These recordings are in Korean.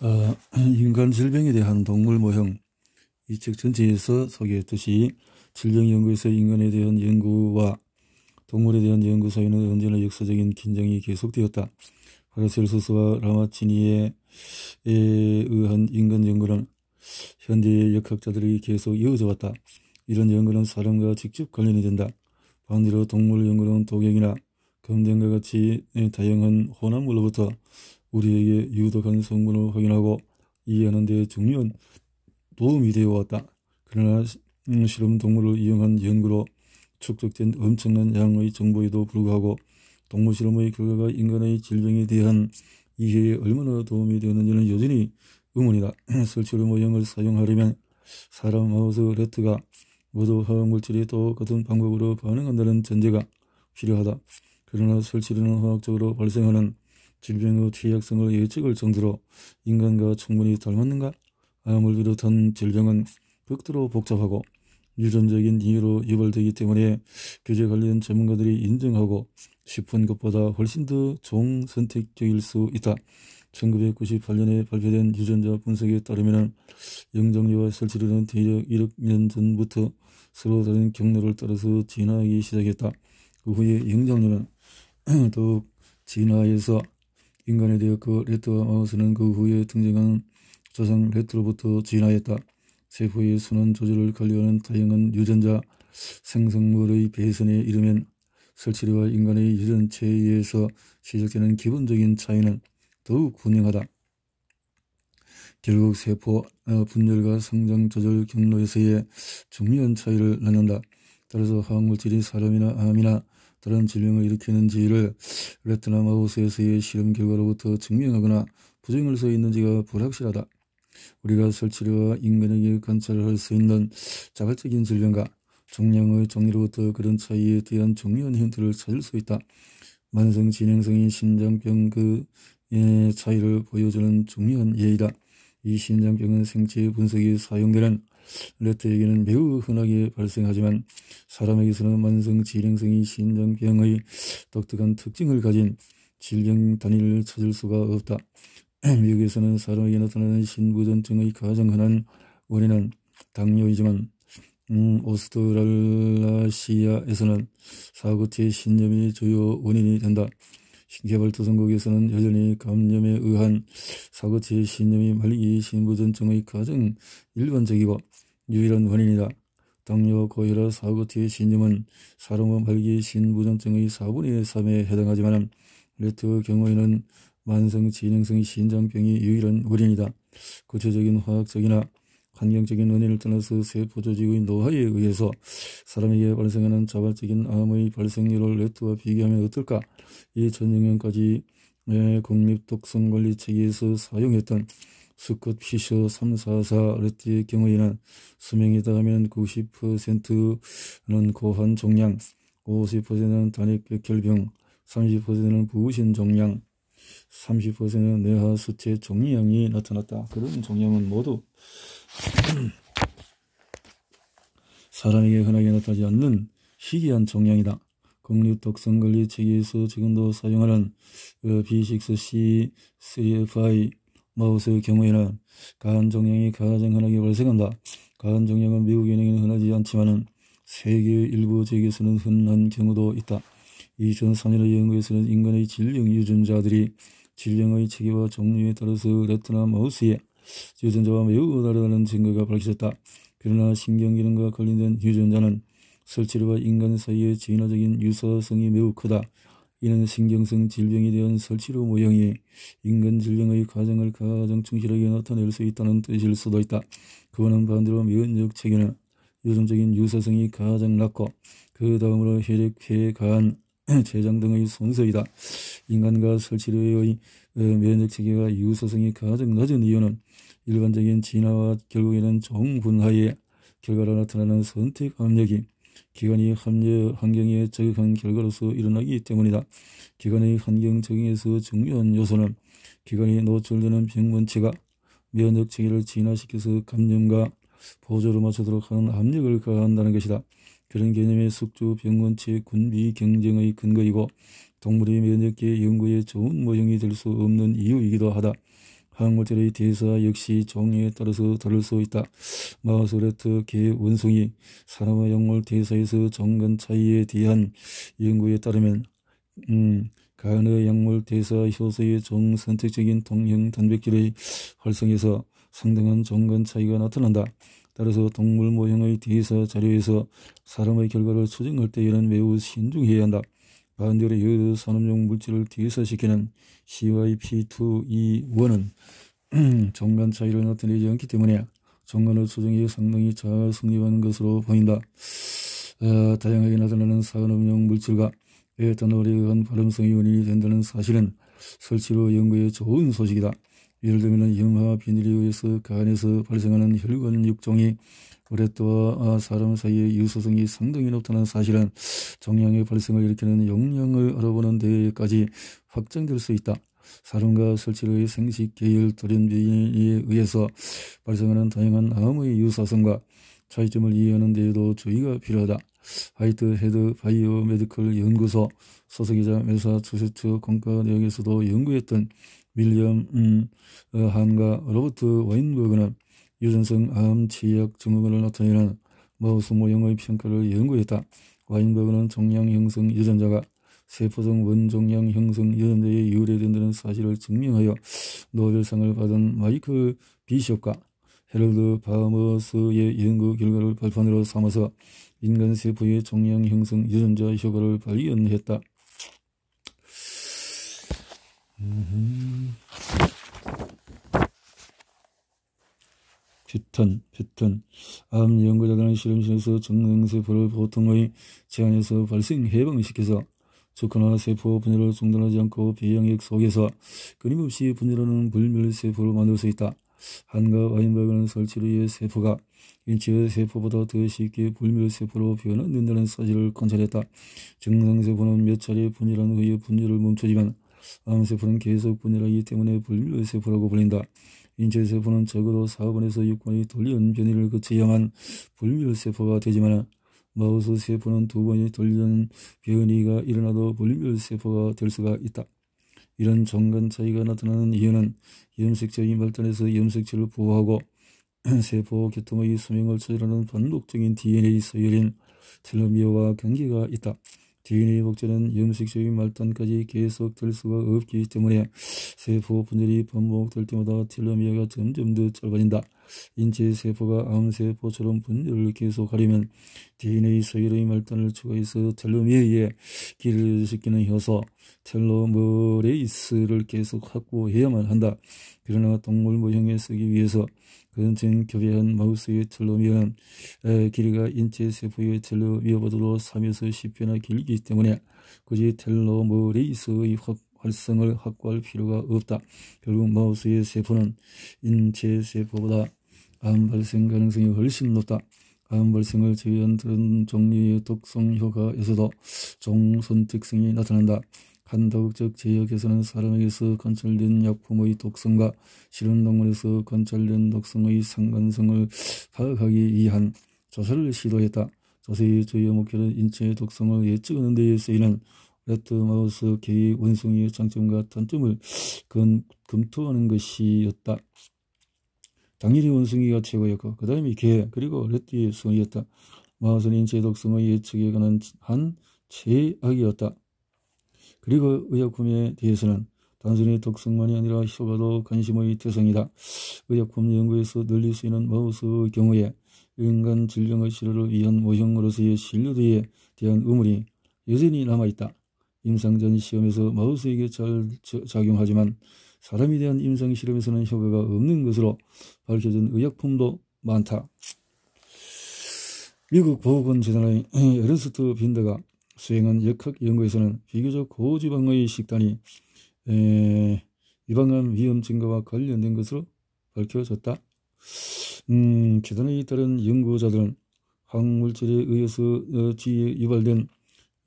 어, 인간 질병에 대한 동물 모형 이 책 전체에서 소개했듯이 질병연구에서 인간에 대한 연구와 동물에 대한 연구 사이는 언제나 역사적인 긴장이 계속되었다. 파라셀소스와 라마치니에 의한 인간 연구는 현대의 역학자들이 계속 이어져 왔다. 이런 연구는 사람과 직접 관련이 된다. 반대로 동물 연구는 독약이나 검증과 같이 다양한 혼합물로부터 우리에게 유독한 성분을 확인하고 이해하는 데 중요한 도움이 되어 왔다. 그러나 음, 실험 동물을 이용한 연구로 축적된 엄청난 양의 정보에도 불구하고 동물 실험의 결과가 인간의 질병에 대한 이해에 얼마나 도움이 되었는지는 여전히 의문이다. 설치료 모형을 사용하려면 사람 마우스 레트가 모두 화학물질이 똑같은 방법으로 반응한다는 전제가 필요하다. 그러나 설치료는 화학적으로 발생하는 질병의 취약성을 예측할 정도로 인간과 충분히 닮았는가? 암을 비롯한 질병은 극도로 복잡하고 유전적인 이유로 유발되기 때문에 규제 관련 전문가들이 인정하고 싶은 것보다 훨씬 더 좋은 선택적일 수 있다. 1998년에 발표된 유전자 분석에 따르면 영정류와 설치류는 대략 1억 년 전부터 서로 다른 경로를 따라서 진화하기 시작했다. 그 후에 영정류는 더욱 진화해서 인간이 되었고 레트와 마우스는 그 후에 등장한 조상 레트로부터 진화했다. 세포의 순환 조절을 관리하는 다양한 유전자 생성물의 배선에 이르면 설치류와 인간의 유전체에 의해서 시작되는 기본적인 차이는 더욱 분명하다. 결국 세포 어, 분열과 성장 조절 경로에서의 중요한 차이를 낳는다. 따라서 화학물질이 사람이나 암이나 다른 질병을 일으키는지를 레트나 마우스에서의 실험 결과로부터 증명하거나 부정할 수 있는지가 불확실하다. 우리가 설치료와 인간에게 관찰할 수 있는 자발적인 질병과 종양의 종류로부터 그런 차이에 대한 중요한 힌트를 찾을 수 있다. 만성 진행성인 심장병 그의 차이를 보여주는 중요한 예이다. 이 심장병은 생체 분석에 사용되는 레트에게는 매우 흔하게 발생하지만 사람에게서는 만성 질행성이 신장병의 독특한 특징을 가진 질병 단위를 찾을 수가 없다. 미국에서는 사람에게 나타나는 신부전증의 가장 흔한 원인은 당뇨이지만 음, 오스트랄라시아에서는 사고체 신염이 주요 원인이 된다. 개발도상국에서는 여전히 감염에 의한 사고체 신염이 말기 신부전증의 가장 일반적이고 유일한 원인이다. 당뇨, 고혈압, 사고 뒤의 신염은 사람과 발기 신부전증의 4분의 3에 해당하지만 레트 경우에는 만성 진행성 신장병이 유일한 원인이다. 구체적인 화학적이나 환경적인 원인을 떠나서 세포 조직의 노화에 의해서 사람에게 발생하는 자발적인 암의 발생률을 레트와 비교하면 어떨까? 이전 영역까지 국립독성관리체계에서 사용했던 스콧 피셔 344 레티의 경우에는 수명이다 하면 90%는 고환 종양, 50%는 단위백혈병 30%는 부신 종양, 30%는 뇌하 수체 종양이 나타났다. 그런 종양은 모두 사람에게 흔하게 나타나지 않는 희귀한 종양이다. 국립독성관리 체계에서 지금도 사용하는 어, B6C CFI 마우스의 경우에는 간 종양이 가장 흔하게 발생한다. 간 종양은 미국 연예에는 흔하지 않지만 은 세계 일부 지역에서는 흔한 경우도 있다. 2004년의 연구에서는 인간의 질병 유전자들이 질병의 체계와 종류에 따라서 레트나 마우스에 유전자와 매우 다르다는 증거가 밝혀졌다. 그러나 신경기능과 관련된 유전자는 설치류와 인간 사이의 진화적인 유사성이 매우 크다. 이는 신경성 질병에 대한 설치류 모형이 인간 질병의 과정을 가장 충실하게 나타낼 수 있다는 뜻일 수도 있다. 그거는 반대로 면역 체계는 유전적인 유사성이 가장 낮고 그 다음으로 혈액, 폐, 간, 재장 등의 손서이다 인간과 설치류의 어, 면역 체계가 유사성이 가장 낮은 이유는 일반적인 진화와 결국에는 종분화의 결과로 나타나는 선택 압력이 기관이 합리의 환경에 적응한 결과로서 일어나기 때문이다. 기관의 환경 적응에서 중요한 요소는 기관이 노출되는 병원체가 면역 체계를 진화시켜서 감염과 보조를 맞추도록 하는 압력을 가한다는 것이다. 그런 개념의 숙주 병원체 군비 경쟁의 근거이고 동물의 면역계 연구에 좋은 모형이 될 수 없는 이유이기도 하다. 항물질의 대사 역시 종에 따라서 다를 수 있다. 마우스레트개 원숭이 사람의 약물 대사에서 종간 차이에 대한 연구에 따르면 음, 간의 약물 대사 효소의 정선택적인 동형 단백질의 활성에서 상당한 종간 차이가 나타난다. 따라서 동물 모형의 대사 자료에서 사람의 결과를 추정할 때에는 매우 신중해야 한다. 반대로 여드 산업용 물질을 뒤에서시키는 CYP2E1은 정관 차이를 나타내지 않기 때문에 정관을 조정해 성능이 잘 성립하는 것으로 보인다. 어, 다양하게 나타나는 산업용 물질과 에탄올에 의한 발음성이 원인이 된다는 사실은 설치로 연구에 좋은 소식이다. 예를 들면 염화 비닐에 의해서 간에서 발생하는 혈관 육종이 우레또와 어, 사람 사이의 유사성이 상당히 높다는 사실은 정량의 발생을 일으키는 영향을 알아보는 데까지 확정될수 있다. 사람과 설치의 생식 계열 돌연변이에 의해서 발생하는 다양한 암의 유사성과 차이점을 이해하는 데에도 주의가 필요하다. 화이트 헤드 바이오 메디컬 연구소 소속이자 메사추세츠 공과대학에서도 연구했던 윌리엄 음, 어, 한과 로버트 와인버그는 유전성 암, 치약, 증후군을 나타내는 마우스 모형의 평가를 연구했다. 와인버그는 종양 형성 유전자가 세포성 원종양 형성 유전자에 유래된다는 사실을 증명하여 노벨상을 받은 마이클 비숍과 헤럴드 바머스의 연구 결과를 발판으로 삼아서 인간 세포의 종양 형성 유전자 효과를 발견했다. 음흠. 뷰턴, 뷰턴. 암 연구자들은 실험실에서 정능세포를 보통의 제한에서 발생 해방시켜서 조건나 세포 분열을 중단하지 않고 비영역 속에서 끊임없이 분열하는 불멸세포를 만들 수 있다. 한가 와인버그는 설치를 위해 세포가 인체의 세포보다 더 쉽게 불멸세포로 변화된다는 사실을 관찰했다. 정상세포는 몇 차례 분열한 후에 분열을 멈추지만 암세포는 계속 분열하기 때문에 불멸세포라고 불린다. 인체세포는 적어도 4번에서 6번의 돌연 변이를 거쳐 영한 불멸세포가 되지만 마우스 세포는 두 번의 돌연 변이가 일어나도 불멸세포가 될 수가 있다. 이런 종간 차이가 나타나는 이유는 염색체의 발달에서 염색체를 보호하고 세포 계통의 수명을 조절하는 반복적인 DNA 서열인 텔로미어와 경계가 있다. DNA 복제는 염식적인 말단까지 계속될 수가 없기 때문에 세포 분열이 반복될 때마다 텔로미어가 점점 더 짧아진다. 인체 세포가 암세포처럼 분열을 계속하려면 DNA 서열의 말단을 추가해서 텔로미어에 길을 시키는 효소 텔로머레이스를 계속 확보해야만 한다. 그러나 동물 모형에 쓰기 위해서 그런즉 교배한 마우스의 틀로면 길이가 인체 세포의 틀로 위협으로 3에서 10배나 길기 때문에 굳이 텔로머레이스의 활성을 확보할 필요가 없다. 결국 마우스의 세포는 인체 세포보다 암 발생 가능성이 훨씬 높다. 암 발생을 제외한 다른 종류의 독성 효과에서도 종선특성이 나타난다. 한덕적 제역에서는 사람에게서 관찰된 약품의 독성과 실은동물에서 관찰된 독성의 상관성을 파악하기 위한 조사를 시도했다. 조사의 주요 목표는 인체의 독성을 예측하는 데 쓰이는 레트마우스 개의 원숭이의 장점과 단점을 건, 검토하는 것이었다. 당일이 원숭이가 최고였고 그 다음이 개 그리고 레트의 성이었다. 마우스는 인체 독성의 예측에 관한 한 최악이었다. 그리고 의약품에 대해서는 단순히 독성만이 아니라 효과도 관심의 대상이다. 의약품 연구에서 늘릴 수 있는 마우스의 경우에 인간 질병의 치료를 위한 모형으로서의 신뢰도에 대한 의문이 여전히 남아있다. 임상전 시험에서 마우스에게 잘 작용하지만 사람에 대한 임상 실험에서는 효과가 없는 것으로 밝혀진 의약품도 많다. 미국 보건 재단의 에르스트 빈드가 수행한 역학 연구에서는 비교적 고지방의 식단이 에, 유방암 위험 증가와 관련된 것으로 밝혀졌다. 음, 계단에 따른 연구자들은 항물질에 의해서 어, 유발된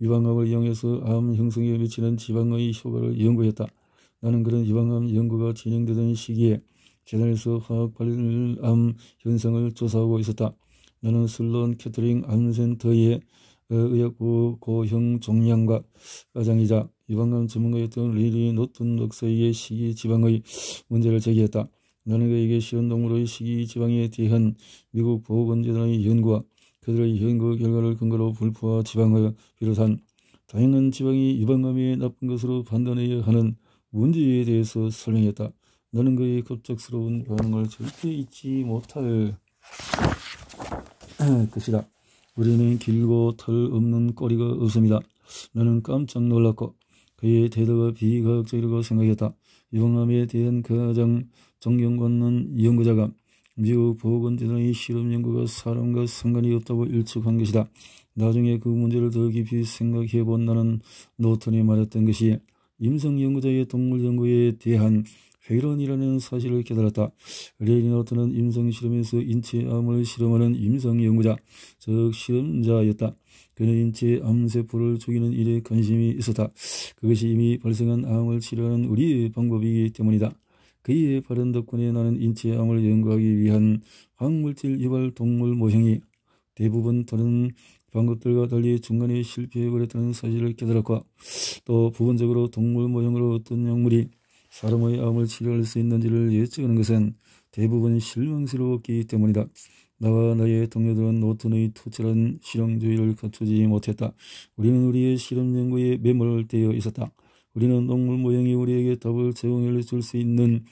유방암을 이용해서 암 형성에 미치는 지방의 효과를 연구했다. 나는 그런 유방암 연구가 진행되던 시기에 재단에서 화학 발암 현상을 조사하고 있었다. 나는 슬론 캐터링 암센터의 의역부 고형 종량과 과장이자 유방암 전문가였던 리리 노튼 목사의 시기 지방의 문제를 제기했다. 나는 그에게 시연동물의 시기 지방에 대한 미국 보호본재단의 연구와 그들의 연구 결과를 근거로 불포화 지방을 비롯한 다양한 지방이 유방암이 나쁜 것으로 판단해야 하는 문제에 대해서 설명했다. 나는 그의 급작스러운 반응을 절대 잊지 못할 것이다. 우리는 길고 털 없는 꼬리가 없습니다. 나는 깜짝 놀랐고 그의 태도가 비과학적이라고 생각했다. 용암에 대한 가장 존경받는 연구자가 미국 보건재단의 실험 연구가 사람과 상관이 없다고 일축한 것이다. 나중에 그 문제를 더 깊이 생각해 본다는 노턴이 말했던 것이 임성연구자의 동물연구에 대한 회의론이라는 사실을 깨달았다. 레이노트는 임상 실험에서 인체암을 실험하는 임상 연구자, 즉 실험자였다. 그는 인체 암세포를 죽이는 일에 관심이 있었다. 그것이 이미 발생한 암을 치료하는 우리의 방법이기 때문이다. 그의 발언 덕분에 나는 인체암을 연구하기 위한 항물질 유발 동물 모형이 대부분 다른 방법들과 달리 중간에 실패해버렸다는 사실을 깨달았고 또 부분적으로 동물 모형으로 어떤 약물이 사람의 암을 치료할 수 있는지를 예측하는 것은 대부분 실망스러웠기 때문이다. 나와 나의 동료들은 노턴의 투철한 실험주의를 갖추지 못했다. 우리는 우리의 실험 연구에 매몰되어 있었다. 우리는 동물 모형이 우리에게 답을 제공해 줄 수 있는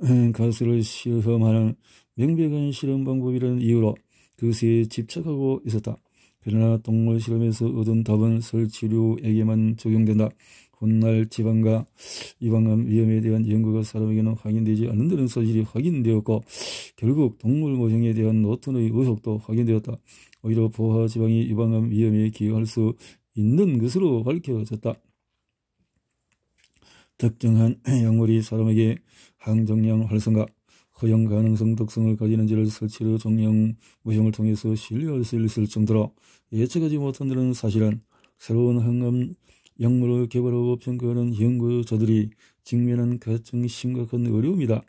가수를 실험하는 명백한 실험 방법이라는 이유로 그것에 집착하고 있었다. 그러나 동물 실험에서 얻은 답은 설치류에게만 적용된다. 훗날 지방과 이방암 위험에 대한 연구가 사람에게는 확인되지 않는다는 사실이 확인되었고 결국 동물 모형에 대한 노턴의 의혹도 확인되었다. 오히려 보화 지방이 이방암 위험에 기여할 수 있는 것으로 밝혀졌다. 특정한 약물이 사람에게 항정량 활성과 허용 가능성 특성을 가지는지를 설치로 정령 모형을 통해서 신뢰할 수 있을 정도로 예측하지 못한다는 사실은 새로운 항암 약물을 개발하고 평가하는 연구자들이 직면한 가장 심각한 어려움이다.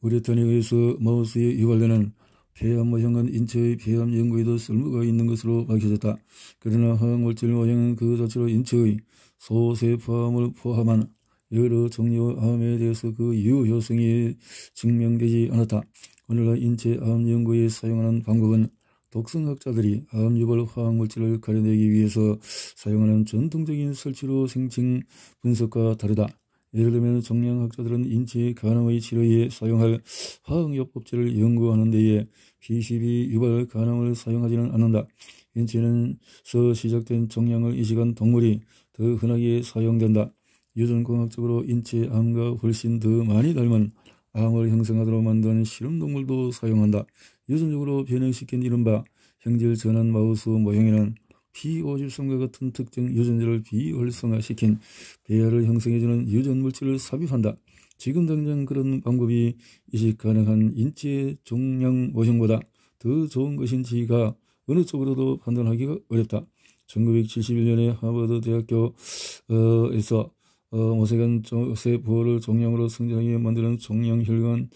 우레탄에 의해서 마우스에 유발되는 폐암 모형은 인체의 폐암 연구에도 쓸모가 있는 것으로 밝혀졌다. 그러나 항물질 모형은 그 자체로 인체의 소세포암을 포함한 여러 종류의 암에 대해서 그 유효성이 증명되지 않았다. 오늘날 인체 암 연구에 사용하는 방법은 독성학자들이 암 유발 화학물질을 가려내기 위해서 사용하는 전통적인 설치로 생증 분석과 다르다. 예를 들면 정량학자들은 인체 간암의 치료에 사용할 화학요법제를 연구하는 데에 PCB 유발 간암을 사용하지는 않는다. 인체는서 시작된 정량을 이식한 동물이 더 흔하게 사용된다. 유전공학적으로 인체 암과 훨씬 더 많이 닮은 암을 형성하도록 만든 실험동물도 사용한다. 유전적으로 변형시킨 이른바 형질 전환 마우스 모형에는 P53과 같은 특정 유전자를 비활성화시킨 배열을 형성해주는 유전 물질을 삽입한다. 지금 당장 그런 방법이 이식 가능한 인체 종양 모형보다 더 좋은 것인지가 어느 쪽으로도 판단하기가 어렵다. 1971년에 하버드 대학교에서 어, 모세관 세포를 종양으로 성장하게 만드는 종양혈관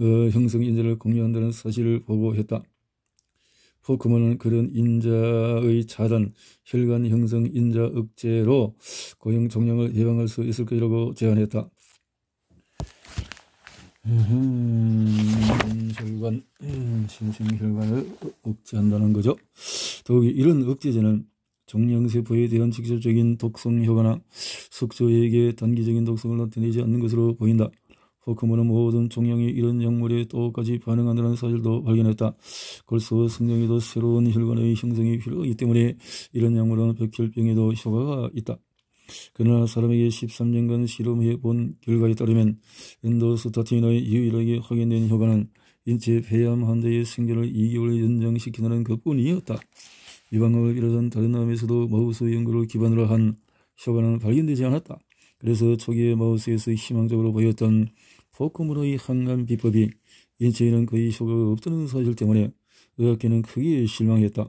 어, 형성 인자를 공유한다는 사실을 보고했다. 포크먼은 그런 인자의 차단, 혈관 형성 인자 억제로 고형 종양을 예방할 수 있을 것이라고 제안했다. 음, 혈관, 음, 신생혈관을 억제한다는 거죠. 더욱이 이런 억제제는 종양세포에 대한 직접적인 독성 효과나 숙소에게 단기적인 독성을 나타내지 않는 것으로 보인다. 포크몬은 모든 종양이 이런 약물에 똑같이 반응한다는 사실도 발견했다. 벌써 성장에도 새로운 혈관의 형성이 필요하기 때문에 이런 약물은 백혈병에도 효과가 있다. 그러나 사람에게 13년간 실험해 본 결과에 따르면 엔도스타틴의 유일하게 확인된 효과는 인체 폐암 환자의 생계를 2개월 연장시키는 것뿐이었다. 이방법을 비롯한 다른 음에서도 마우스 연구를 기반으로 한 쇼반은 발견되지 않았다. 그래서 초기의 마우스에서 희망적으로 보였던 포크문의 한간 비법이 인체에는 거의 효과가 없다는 사실 때문에 의학계는 크게 실망했다.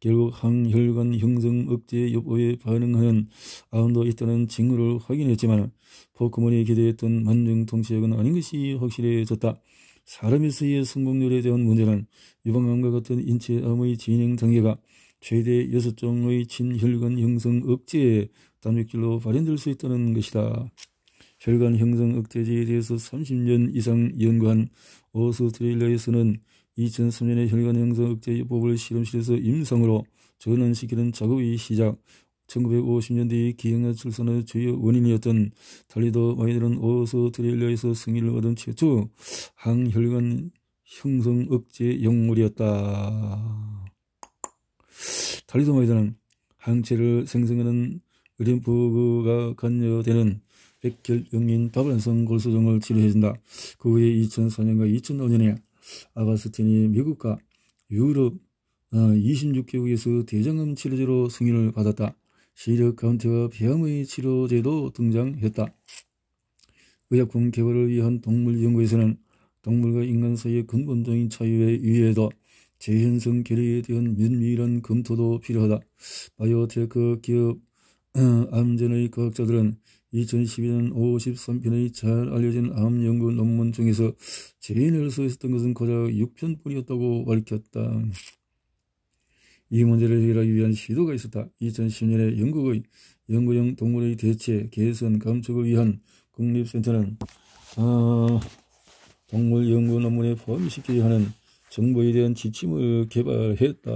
결국 항혈관 형성 억제 여부에 반응하는 아흔도 있다는 증거를 확인했지만 포크몬이 기대했던 만병통치약은 아닌 것이 확실해졌다. 사람에서의 성공률에 대한 문제는 유방암과 같은 인체암의 진행 단계가 최대 6종의 진혈관 형성 억제에 단백질로 발현될 수 있다는 것이다. 혈관 형성 억제제에 대해서 30년 이상 연구한 오스트레일리아에서는 2003년에 혈관 형성 억제 법을 실험실에서 임상으로 전환시키는 작업이 시작, 1950년대 기형아 출산의 주요 원인이었던 달리더 마이너는 오스트레일리아에서 승인을 받은 최초 항혈관 형성 억제 약물이었다. 칼리도마이드는 항체를 생성하는 의림프가 관여되는 백혈영인 다발성 골수종을 치료해준다. 그 후에 2004년과 2005년에 아바스틴이 미국과 유럽 26개국에서 어, 대장암 치료제로 승인을 받았다. 시력 카운트와 폐암의 치료제도 등장했다. 의약품 개발을 위한 동물 연구에서는 동물과 인간 사이의 근본적인 차이에 의해도 재현성 결의에 대한 면밀한 검토도 필요하다. 바이오테크 기업 어, 암전의 과학자들은 2012년 53편의 잘 알려진 암 연구 논문 중에서 재인을 수했던 것은 고작 6편뿐이었다고 밝혔다. 이 문제를 해결하기 위한 시도가 있었다. 2010년에 영국의 연구용 동물의 대체, 개선, 감축을 위한 국립센터는 어, 동물 연구 논문에 포함시키려 하는 정보에 대한 지침을 개발했다.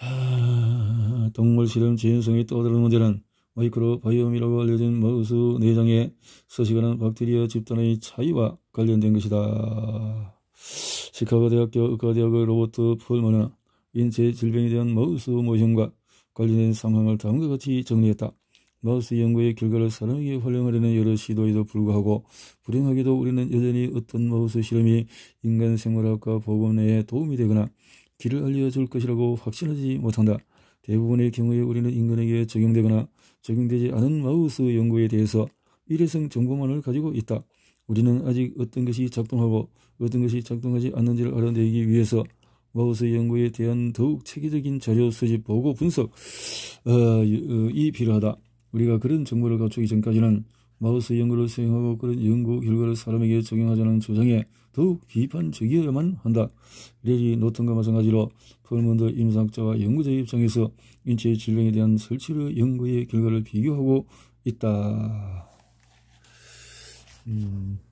아, 동물 실험 재현성이또 다른 문제는 마이크로바이옴이라고 알려진 마우스 내장에 서식하는 박테리아 집단의 차이와 관련된 것이다. 시카고 대학교 의과대학의 로버트 폴먼은 인체 질병에 대한 마우스 모형과 관련된 상황을 다음과 같이 정리했다. 마우스 연구의 결과를 사랑하게 활용하려는 여러 시도에도 불구하고 불행하게도 우리는 여전히 어떤 마우스 실험이 인간 생물학과 보건 내에 도움이 되거나 길을 알려줄 것이라고 확신하지 못한다. 대부분의 경우에 우리는 인간에게 적용되거나 적용되지 않은 마우스 연구에 대해서 일회성 정보만을 가지고 있다. 우리는 아직 어떤 것이 작동하고 어떤 것이 작동하지 않는지를 알아내기 위해서 마우스 연구에 대한 더욱 체계적인 자료 수집, 보고 분석 어, 어, 이 필요하다. 우리가 그런 정보를 갖추기 전까지는 마우스 연구를 수행하고 그런 연구 결과를 사람에게 적용하자는 조정에 더욱 비판적이어야만 한다. 레리 노턴과 마찬가지로 폴먼드 임상학자와 연구자의 입장에서 인체 의 질병에 대한 설치료 연구의 결과를 비교하고 있다. 음.